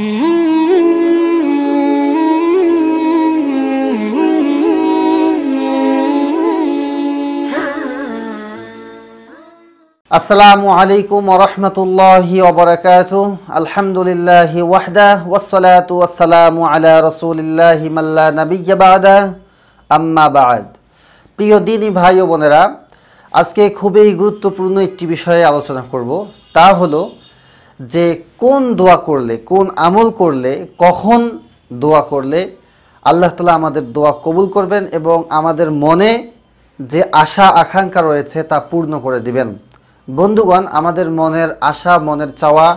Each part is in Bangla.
আসসালামু আলাইকুম রহমতুল্লাহি ওবরাকাত আলহামদুলিল্লাহ ওয়াহদা ওয়াসসালাতু ওয়াসসালামু আলা রাসূলিল্লাহি মাল্লা নাবিয়্যা বাদা আম্মা বাদ প্রিয় দিনী ভাই ও বোনেরা আজকে খুবই গুরুত্বপূর্ণ একটি বিষয়ে আলোচনা করব তা হলো যে কোন দোয়া করলে কোন আমল করলে কখন দোয়া করলে আল্লাহ তালা আমাদের দোয়া কবুল করবেন এবং আমাদের মনে যে আশা আকাঙ্ক্ষা রয়েছে তা পূর্ণ করে দিবেন বন্ধুগণ আমাদের মনের আশা মনের চাওয়া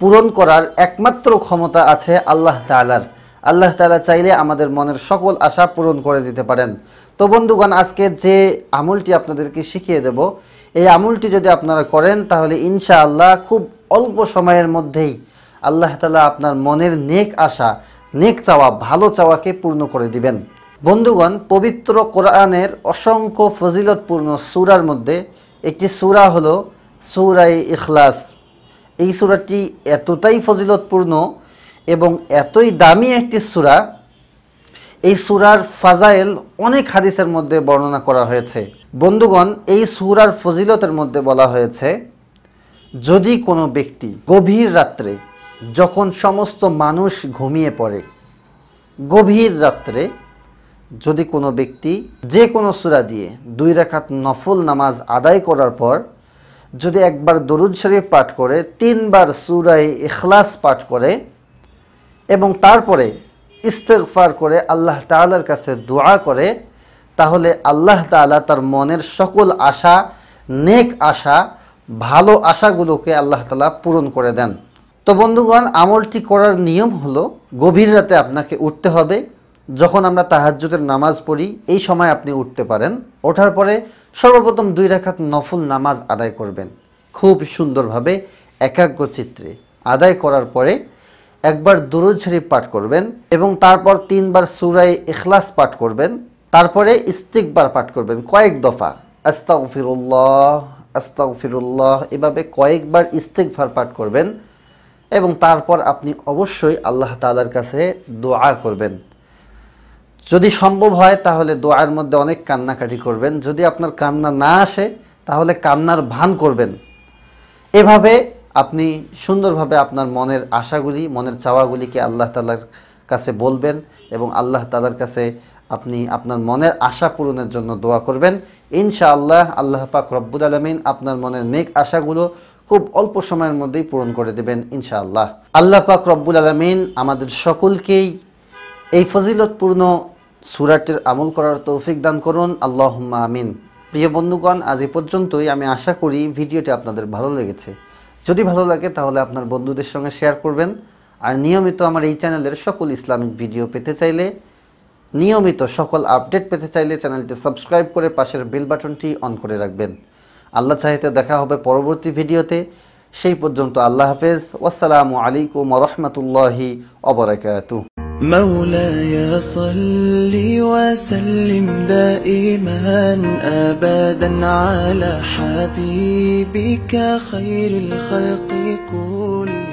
পূরণ করার একমাত্র ক্ষমতা আছে আল্লাহ তালার আল্লাহ তালা চাইলে আমাদের মনের সকল আশা পূরণ করে দিতে পারেন তো বন্ধুগণ আজকে যে আমলটি আপনাদেরকে শিখিয়ে দেব এই আমলটি যদি আপনারা করেন তাহলে ইনশা আল্লাহ খুব অল্প সময়ের মধ্যেই আল্লাহ তালা আপনার মনের নেক আশা নেক চাওয়া ভালো চাওয়াকে পূর্ণ করে দিবেন বন্ধুগণ পবিত্র কোরআনের অসংখ্য ফজিলতপূর্ণ সুরার মধ্যে একটি সুরা হল সুরাই ইখলাস এই সুরাটি এতটাই ফজিলতপূর্ণ এবং এতই দামি একটি সুরা এই সুরার ফাজাইল অনেক হাদিসের মধ্যে বর্ণনা করা হয়েছে বন্ধুগণ এই সুরার ফজিলতের মধ্যে বলা হয়েছে যদি কোনো ব্যক্তি গভীর রাত্রে যখন সমস্ত মানুষ ঘুমিয়ে পড়ে গভীর রাত্রে যদি কোনো ব্যক্তি যে কোনো সুরা দিয়ে দুই রেখাত নফল নামাজ আদায় করার পর যদি একবার দরুদ শরীফ পাঠ করে তিনবার সুরাই এখলাস পাঠ করে এবং তারপরে ইস্তেকফার করে আল্লাহ তালার কাছে দোয়া করে তাহলে আল্লাহ তালা তার মনের সকল আশা নেক আশা ভালো আশাগুলোকে আল্লাহ তালা পূরণ করে দেন তো বন্ধুগণ আমলটি করার নিয়ম হলো গভীর রাতে আপনাকে উঠতে হবে যখন আমরা তাহাজ্যতের নামাজ পড়ি এই সময় আপনি উঠতে পারেন ওঠার পরে সর্বপ্রথম দুই রাখাত নফল নামাজ আদায় করবেন খুব সুন্দরভাবে একাগ্র চিত্রে আদায় করার পরে একবার দুরুজ শরীফ পাঠ করবেন এবং তারপর তিনবার সুরাই এখলাস পাঠ করবেন তারপরে ইস্তিকবার পাঠ করবেন কয়েক দফা আস্তাগফিরুল্লাহ আস্তাউ এভাবে কয়েকবার ইস্তেকভার পাঠ করবেন এবং তারপর আপনি অবশ্যই আল্লাহ তালার কাছে দোয়া করবেন যদি সম্ভব হয় তাহলে দোয়ার মধ্যে অনেক কান্নাকাটি করবেন যদি আপনার কান্না না আসে তাহলে কান্নার ভান করবেন এভাবে আপনি সুন্দরভাবে আপনার মনের আশাগুলি মনের চাওয়াগুলিকে আল্লাহ তালার কাছে বলবেন এবং আল্লাহ তালার কাছে আপনি আপনার মনের আশা পূরণের জন্য দোয়া করবেন ইনশাআল্লাহ আল্লাহ পাক রব্বুল আলমিন আপনার মনের নেক আশাগুলো খুব অল্প সময়ের মধ্যেই পূরণ করে দেবেন ইনশাআল্লাহ আল্লাহ পাক রব্বুল আলমিন আমাদের সকলকেই এই ফজিলতপূর্ণ সুরাটের আমল করার তৌফিক দান করুন আল্লাহ আমিন প্রিয় বন্ধুগণ আজ এ পর্যন্তই আমি আশা করি ভিডিওটি আপনাদের ভালো লেগেছে যদি ভালো লাগে তাহলে আপনার বন্ধুদের সঙ্গে শেয়ার করবেন আর নিয়মিত আমার এই চ্যানেলের সকল ইসলামিক ভিডিও পেতে চাইলে নিয়মিত সকল আপডেট পেতে চাইলে চ্যানেলটি সাবস্ক্রাইব করে পাশের বেল বাটনটি অন করে রাখবেন আল্লাহ চাহিতে দেখা হবে পরবর্তী ভিডিওতে সেই পর্যন্ত আল্লাহ হাফেজ ওয়াসালামু আলাইকুম রহমতুল্লাহি অবরাকাতু مولاي صل وسلم دائما ابدا على حبيبك خير الخلق كلهم